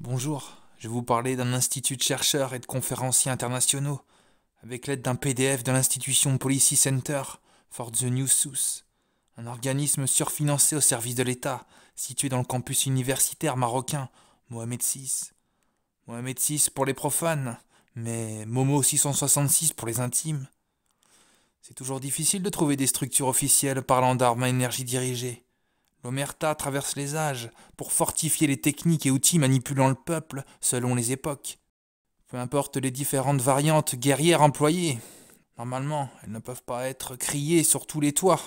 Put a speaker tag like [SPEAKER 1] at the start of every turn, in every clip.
[SPEAKER 1] Bonjour, je vais vous parler d'un institut de chercheurs et de conférenciers internationaux, avec l'aide d'un PDF de l'institution Policy Center for the New Sous, un organisme surfinancé au service de l'État, situé dans le campus universitaire marocain Mohamed VI. Mohamed VI pour les profanes, mais Momo 666 pour les intimes. C'est toujours difficile de trouver des structures officielles parlant d'armes à énergie dirigée. L'omerta traverse les âges pour fortifier les techniques et outils manipulant le peuple selon les époques. Peu importe les différentes variantes guerrières employées, normalement elles ne peuvent pas être criées sur tous les toits.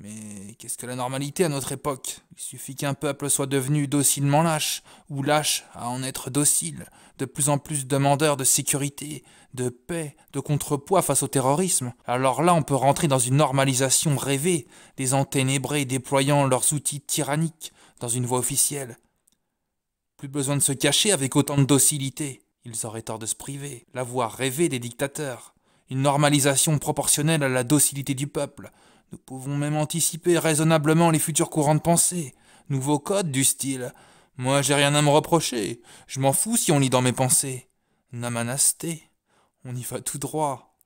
[SPEAKER 1] Mais qu'est-ce que la normalité à notre époque Il suffit qu'un peuple soit devenu docilement lâche, ou lâche à en être docile, de plus en plus demandeur de sécurité, de paix, de contrepoids face au terrorisme. Alors là, on peut rentrer dans une normalisation rêvée, des enténébrés déployant leurs outils tyranniques dans une voie officielle. Plus besoin de se cacher avec autant de docilité. Ils auraient tort de se priver, la voie rêvée des dictateurs. Une normalisation proportionnelle à la docilité du peuple, nous pouvons même anticiper raisonnablement les futurs courants de pensée, nouveaux codes du style. Moi, j'ai rien à me reprocher. Je m'en fous si on lit dans mes pensées. Namanasté. On y va tout droit.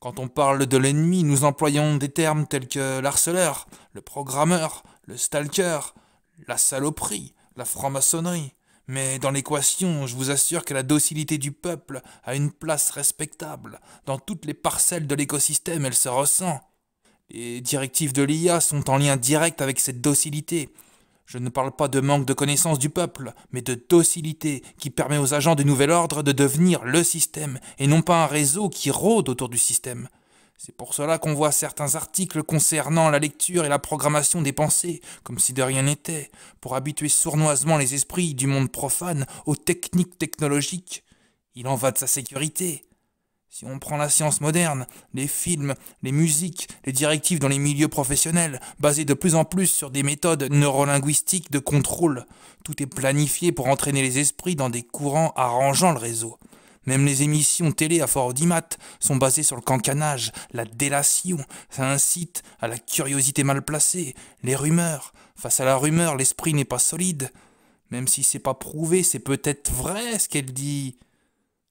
[SPEAKER 1] Quand on parle de l'ennemi, nous employons des termes tels que l'harceleur, le programmeur, le stalker, la saloperie, la franc-maçonnerie. Mais dans l'équation, je vous assure que la docilité du peuple a une place respectable. Dans toutes les parcelles de l'écosystème, elle se ressent et directives de l'IA sont en lien direct avec cette docilité. Je ne parle pas de manque de connaissance du peuple, mais de docilité qui permet aux agents du nouvel ordre de devenir le système, et non pas un réseau qui rôde autour du système. C'est pour cela qu'on voit certains articles concernant la lecture et la programmation des pensées, comme si de rien n'était, pour habituer sournoisement les esprits du monde profane aux techniques technologiques. Il en va de sa sécurité. Si on prend la science moderne, les films, les musiques, les directives dans les milieux professionnels, basées de plus en plus sur des méthodes neurolinguistiques de contrôle, tout est planifié pour entraîner les esprits dans des courants arrangeant le réseau. Même les émissions télé à fort audimat sont basées sur le cancanage, la délation. Ça incite à la curiosité mal placée, les rumeurs. Face à la rumeur, l'esprit n'est pas solide. Même si c'est pas prouvé, c'est peut-être vrai ce qu'elle dit.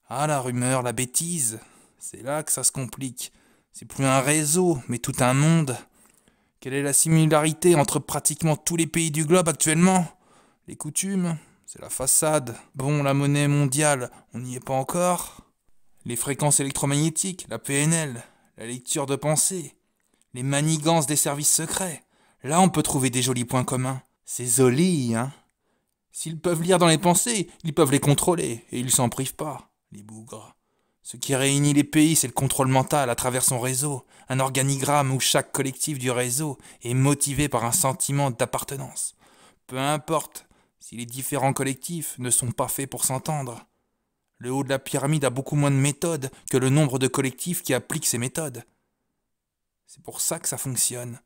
[SPEAKER 1] Ah, la rumeur, la bêtise, c'est là que ça se complique. C'est plus un réseau, mais tout un monde. Quelle est la similarité entre pratiquement tous les pays du globe actuellement Les coutumes, c'est la façade. Bon, la monnaie mondiale, on n'y est pas encore. Les fréquences électromagnétiques, la PNL, la lecture de pensée, les manigances des services secrets. Là, on peut trouver des jolis points communs. C'est joli, hein S'ils peuvent lire dans les pensées, ils peuvent les contrôler, et ils s'en privent pas, les bougres. Ce qui réunit les pays, c'est le contrôle mental à travers son réseau, un organigramme où chaque collectif du réseau est motivé par un sentiment d'appartenance. Peu importe si les différents collectifs ne sont pas faits pour s'entendre. Le haut de la pyramide a beaucoup moins de méthodes que le nombre de collectifs qui appliquent ces méthodes. C'est pour ça que ça fonctionne.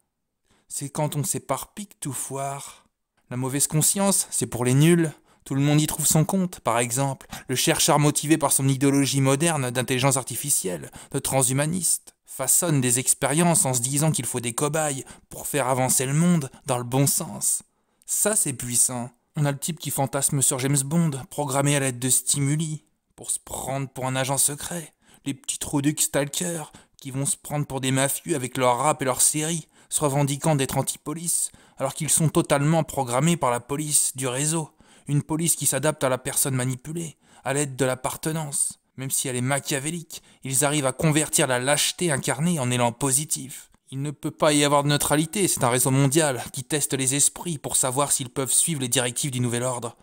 [SPEAKER 1] C'est quand on s'éparpille tout foire. La mauvaise conscience, c'est pour les nuls. Tout le monde y trouve son compte, par exemple, le chercheur motivé par son idéologie moderne d'intelligence artificielle, de transhumaniste, façonne des expériences en se disant qu'il faut des cobayes pour faire avancer le monde dans le bon sens. Ça, c'est puissant. On a le type qui fantasme sur James Bond, programmé à l'aide de stimuli, pour se prendre pour un agent secret. Les petits trouducs stalker qui vont se prendre pour des mafieux avec leur rap et leur série, se revendiquant d'être anti-police, alors qu'ils sont totalement programmés par la police du réseau une police qui s'adapte à la personne manipulée, à l'aide de l'appartenance. Même si elle est machiavélique, ils arrivent à convertir la lâcheté incarnée en élan positif. Il ne peut pas y avoir de neutralité, c'est un réseau mondial qui teste les esprits pour savoir s'ils peuvent suivre les directives du nouvel ordre.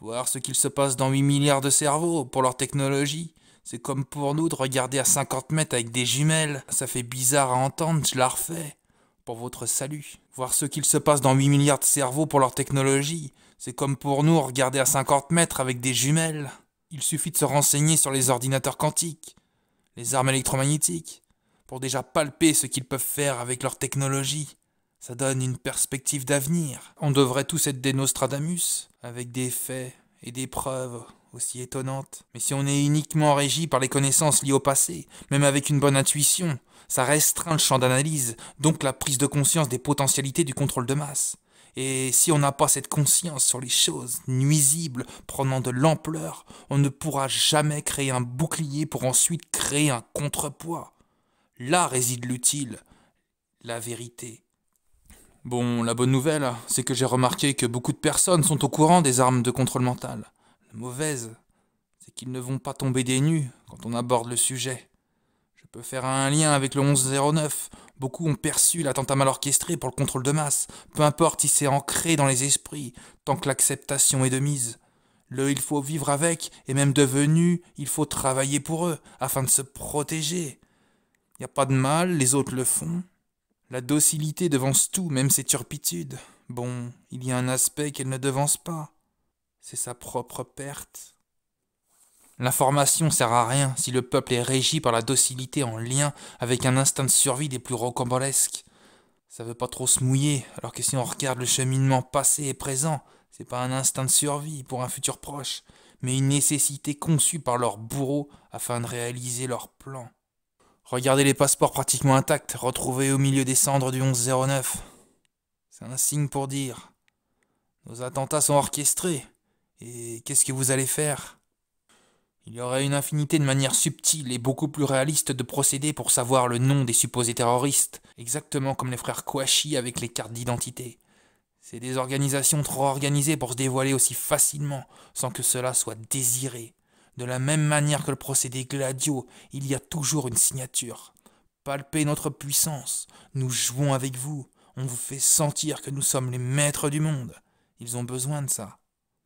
[SPEAKER 1] Voir ce qu'il se passe dans 8 milliards de cerveaux pour leur technologie, c'est comme pour nous de regarder à 50 mètres avec des jumelles. Ça fait bizarre à entendre, je la refais. Pour votre salut. Voir ce qu'il se passe dans 8 milliards de cerveaux pour leur technologie, c'est comme pour nous regarder à 50 mètres avec des jumelles. Il suffit de se renseigner sur les ordinateurs quantiques, les armes électromagnétiques, pour déjà palper ce qu'ils peuvent faire avec leur technologie. Ça donne une perspective d'avenir. On devrait tous être des Nostradamus, avec des faits et des preuves aussi étonnantes. Mais si on est uniquement régi par les connaissances liées au passé, même avec une bonne intuition, ça restreint le champ d'analyse, donc la prise de conscience des potentialités du contrôle de masse. Et si on n'a pas cette conscience sur les choses nuisibles prenant de l'ampleur, on ne pourra jamais créer un bouclier pour ensuite créer un contrepoids. Là réside l'utile, la vérité. Bon, la bonne nouvelle, c'est que j'ai remarqué que beaucoup de personnes sont au courant des armes de contrôle mental. La mauvaise, c'est qu'ils ne vont pas tomber des nues quand on aborde le sujet. Je peux faire un lien avec le 1109 Beaucoup ont perçu l'attentat mal orchestré pour le contrôle de masse, peu importe il s'est ancré dans les esprits, tant que l'acceptation est de mise. Le il faut vivre avec et même devenu il faut travailler pour eux, afin de se protéger. Il n'y a pas de mal, les autres le font. La docilité devance tout, même ses turpitudes. Bon, il y a un aspect qu'elle ne devance pas. C'est sa propre perte. L'information sert à rien si le peuple est régi par la docilité en lien avec un instinct de survie des plus rocambolesques. Ça veut pas trop se mouiller, alors que si on regarde le cheminement passé et présent, c'est pas un instinct de survie pour un futur proche, mais une nécessité conçue par leurs bourreaux afin de réaliser leur plan. Regardez les passeports pratiquement intacts, retrouvés au milieu des cendres du 1109. C'est un signe pour dire. Nos attentats sont orchestrés. Et qu'est-ce que vous allez faire il y aurait une infinité de manières subtiles et beaucoup plus réalistes de procéder pour savoir le nom des supposés terroristes, exactement comme les frères Kouachi avec les cartes d'identité. C'est des organisations trop organisées pour se dévoiler aussi facilement, sans que cela soit désiré. De la même manière que le procédé Gladio, il y a toujours une signature. Palpez notre puissance, nous jouons avec vous, on vous fait sentir que nous sommes les maîtres du monde. Ils ont besoin de ça.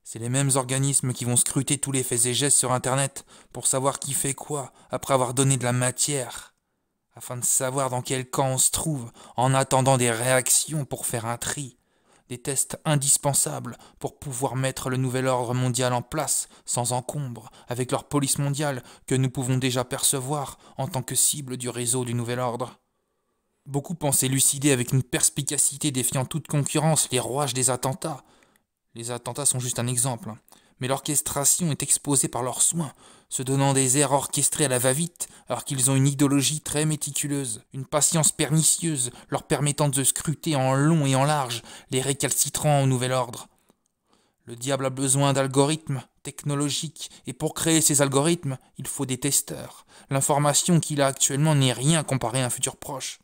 [SPEAKER 1] C'est les mêmes organismes qui vont scruter tous les faits et gestes sur Internet pour savoir qui fait quoi après avoir donné de la matière, afin de savoir dans quel camp on se trouve en attendant des réactions pour faire un tri, des tests indispensables pour pouvoir mettre le nouvel ordre mondial en place sans encombre avec leur police mondiale que nous pouvons déjà percevoir en tant que cible du réseau du nouvel ordre. Beaucoup pensent élucider avec une perspicacité défiant toute concurrence les rouages des attentats, les attentats sont juste un exemple, hein. mais l'orchestration est exposée par leurs soins, se donnant des airs orchestrés à la va-vite, alors qu'ils ont une idéologie très méticuleuse, une patience pernicieuse, leur permettant de scruter en long et en large les récalcitrants au nouvel ordre. Le diable a besoin d'algorithmes technologiques, et pour créer ces algorithmes, il faut des testeurs. L'information qu'il a actuellement n'est rien comparée à un futur proche.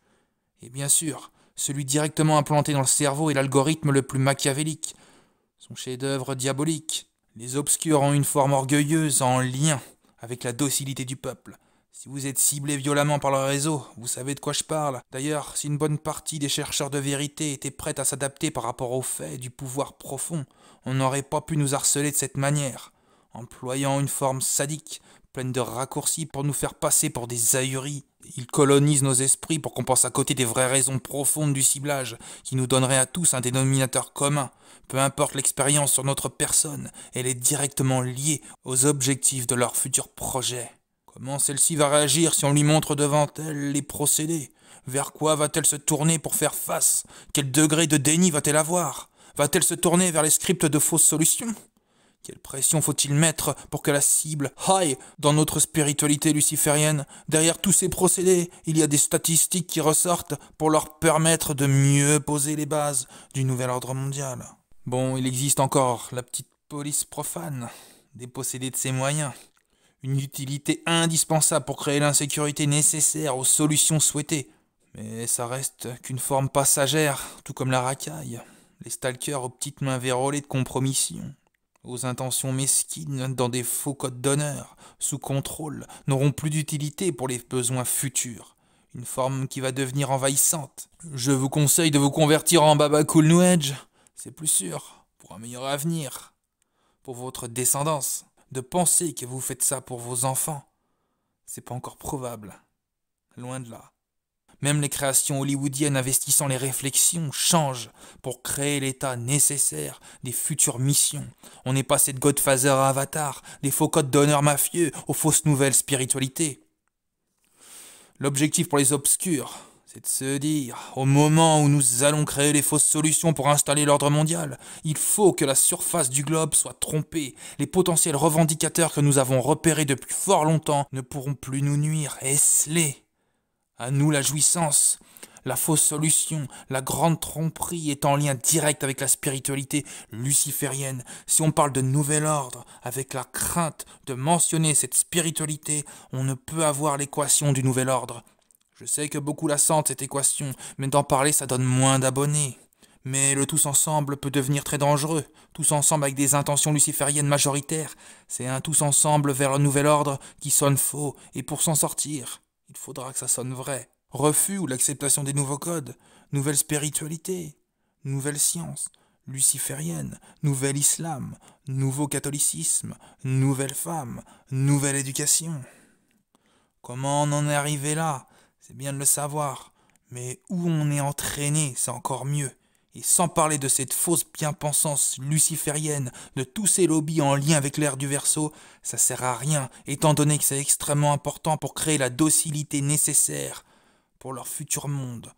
[SPEAKER 1] Et bien sûr, celui directement implanté dans le cerveau est l'algorithme le plus machiavélique, son chef-d'œuvre diabolique. Les obscurs ont une forme orgueilleuse en lien avec la docilité du peuple. Si vous êtes ciblé violemment par le réseau, vous savez de quoi je parle. D'ailleurs, si une bonne partie des chercheurs de vérité étaient prêts à s'adapter par rapport aux faits du pouvoir profond, on n'aurait pas pu nous harceler de cette manière. Employant une forme sadique, pleine de raccourcis pour nous faire passer pour des ahuris. Ils colonisent nos esprits pour qu'on pense à côté des vraies raisons profondes du ciblage, qui nous donneraient à tous un dénominateur commun. Peu importe l'expérience sur notre personne, elle est directement liée aux objectifs de leur futur projet. Comment celle-ci va réagir si on lui montre devant elle les procédés Vers quoi va-t-elle se tourner pour faire face Quel degré de déni va-t-elle avoir Va-t-elle se tourner vers les scripts de fausses solutions quelle pression faut-il mettre pour que la cible aille dans notre spiritualité luciférienne Derrière tous ces procédés, il y a des statistiques qui ressortent pour leur permettre de mieux poser les bases du nouvel ordre mondial. Bon, il existe encore la petite police profane, dépossédée de ses moyens. Une utilité indispensable pour créer l'insécurité nécessaire aux solutions souhaitées. Mais ça reste qu'une forme passagère, tout comme la racaille, les stalkers aux petites mains vérolées de compromission. Vos intentions mesquines dans des faux codes d'honneur, sous contrôle, n'auront plus d'utilité pour les besoins futurs. Une forme qui va devenir envahissante. Je vous conseille de vous convertir en Baba Cool c'est plus sûr, pour un meilleur avenir, pour votre descendance, de penser que vous faites ça pour vos enfants. C'est pas encore probable. Loin de là. Même les créations hollywoodiennes investissant les réflexions changent pour créer l'état nécessaire des futures missions. On est passé de Godfather à Avatar, des faux codes d'honneur mafieux aux fausses nouvelles spiritualités. L'objectif pour les obscurs, c'est de se dire, au moment où nous allons créer les fausses solutions pour installer l'ordre mondial, il faut que la surface du globe soit trompée. Les potentiels revendicateurs que nous avons repérés depuis fort longtemps ne pourront plus nous nuire et à nous la jouissance. La fausse solution, la grande tromperie est en lien direct avec la spiritualité luciférienne. Si on parle de nouvel ordre, avec la crainte de mentionner cette spiritualité, on ne peut avoir l'équation du nouvel ordre. Je sais que beaucoup la sentent, cette équation, mais d'en parler, ça donne moins d'abonnés. Mais le tous ensemble peut devenir très dangereux. Tous ensemble avec des intentions lucifériennes majoritaires. C'est un tous ensemble vers le nouvel ordre qui sonne faux, et pour s'en sortir, il faudra que ça sonne vrai. Refus ou l'acceptation des nouveaux codes, nouvelle spiritualité, nouvelle science, luciférienne, nouvel islam, nouveau catholicisme, nouvelle femme, nouvelle éducation. Comment on en est arrivé là C'est bien de le savoir, mais où on est entraîné, c'est encore mieux. Et sans parler de cette fausse bien-pensance luciférienne, de tous ces lobbies en lien avec l'ère du verso, ça sert à rien, étant donné que c'est extrêmement important pour créer la docilité nécessaire pour leur futur monde,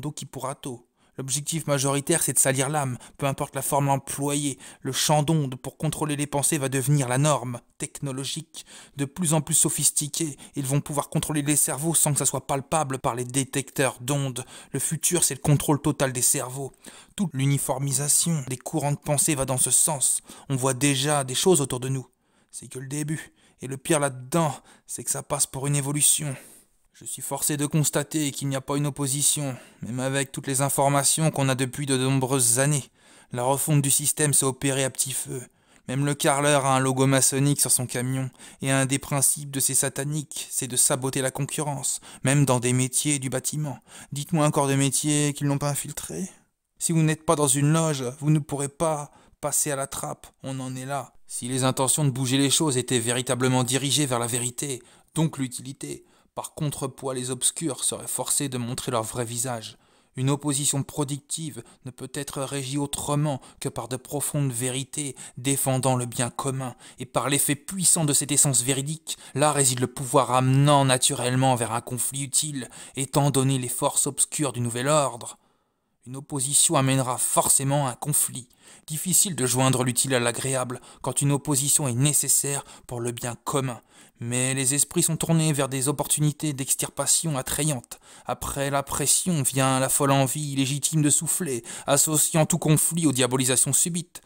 [SPEAKER 1] d'eau qui pourra tôt. L'objectif majoritaire, c'est de salir l'âme, peu importe la forme employée. Le champ d'onde pour contrôler les pensées va devenir la norme technologique, de plus en plus sophistiquée. Ils vont pouvoir contrôler les cerveaux sans que ça soit palpable par les détecteurs d'ondes. Le futur, c'est le contrôle total des cerveaux. Toute l'uniformisation des courants de pensée va dans ce sens. On voit déjà des choses autour de nous. C'est que le début. Et le pire là-dedans, c'est que ça passe pour une évolution. Je suis forcé de constater qu'il n'y a pas une opposition, même avec toutes les informations qu'on a depuis de nombreuses années. La refonte du système s'est opérée à petit feu. Même le carleur a un logo maçonnique sur son camion, et un des principes de ces sataniques, c'est de saboter la concurrence, même dans des métiers du bâtiment. Dites-moi encore des métiers qu'ils n'ont pas infiltré. »« Si vous n'êtes pas dans une loge, vous ne pourrez pas passer à la trappe, on en est là. Si les intentions de bouger les choses étaient véritablement dirigées vers la vérité, donc l'utilité, par contrepoids, les obscurs seraient forcés de montrer leur vrai visage. Une opposition productive ne peut être régie autrement que par de profondes vérités défendant le bien commun, et par l'effet puissant de cette essence véridique, là réside le pouvoir amenant naturellement vers un conflit utile, étant donné les forces obscures du nouvel ordre. Une opposition amènera forcément un conflit. Difficile de joindre l'utile à l'agréable quand une opposition est nécessaire pour le bien commun. Mais les esprits sont tournés vers des opportunités d'extirpation attrayantes. Après la pression vient la folle envie légitime de souffler, associant tout conflit aux diabolisations subites.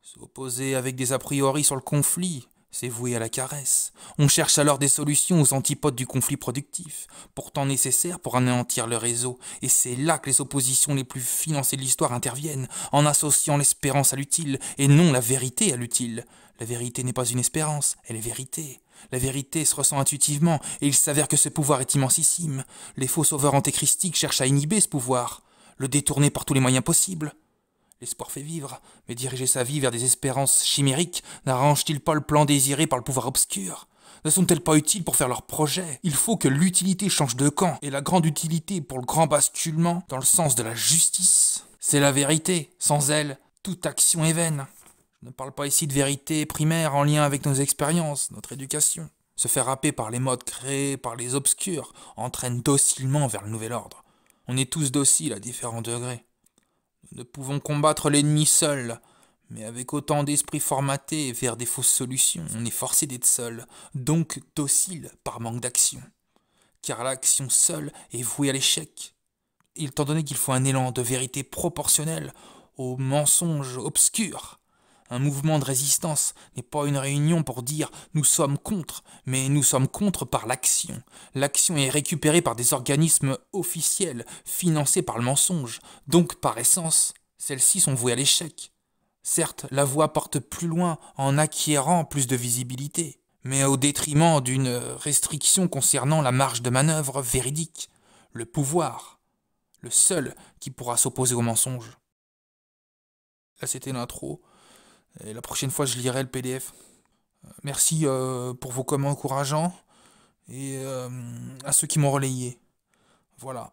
[SPEAKER 1] S'opposer avec des a priori sur le conflit, c'est voué à la caresse. On cherche alors des solutions aux antipodes du conflit productif, pourtant nécessaires pour anéantir le réseau, et c'est là que les oppositions les plus financées de l'histoire interviennent, en associant l'espérance à l'utile, et non la vérité à l'utile. La vérité n'est pas une espérance, elle est vérité. La vérité se ressent intuitivement, et il s'avère que ce pouvoir est immensissime. Les faux sauveurs antéchristiques cherchent à inhiber ce pouvoir, le détourner par tous les moyens possibles. L'espoir fait vivre, mais diriger sa vie vers des espérances chimériques n'arrange-t-il pas le plan désiré par le pouvoir obscur Ne sont-elles pas utiles pour faire leurs projets Il faut que l'utilité change de camp, et la grande utilité pour le grand basculement dans le sens de la justice. C'est la vérité, sans elle, toute action est vaine. Je ne parle pas ici de vérité primaire en lien avec nos expériences, notre éducation. Se faire happer par les modes créés par les obscurs entraîne docilement vers le nouvel ordre. On est tous dociles à différents degrés. Nous ne pouvons combattre l'ennemi seul, mais avec autant d'esprit formaté vers des fausses solutions, on est forcé d'être seul, donc docile par manque d'action. Car l'action seule est vouée à l'échec. Étant donné qu'il faut un élan de vérité proportionnel au mensonges obscur, un mouvement de résistance n'est pas une réunion pour dire nous sommes contre, mais nous sommes contre par l'action. L'action est récupérée par des organismes officiels, financés par le mensonge, donc par essence, celles-ci sont vouées à l'échec. Certes, la voie porte plus loin en acquérant plus de visibilité, mais au détriment d'une restriction concernant la marge de manœuvre véridique, le pouvoir, le seul qui pourra s'opposer au mensonge. Là, c'était l'intro. Et la prochaine fois, je lirai le PDF. Euh, merci euh, pour vos commentaires encourageants et euh, à ceux qui m'ont relayé. Voilà.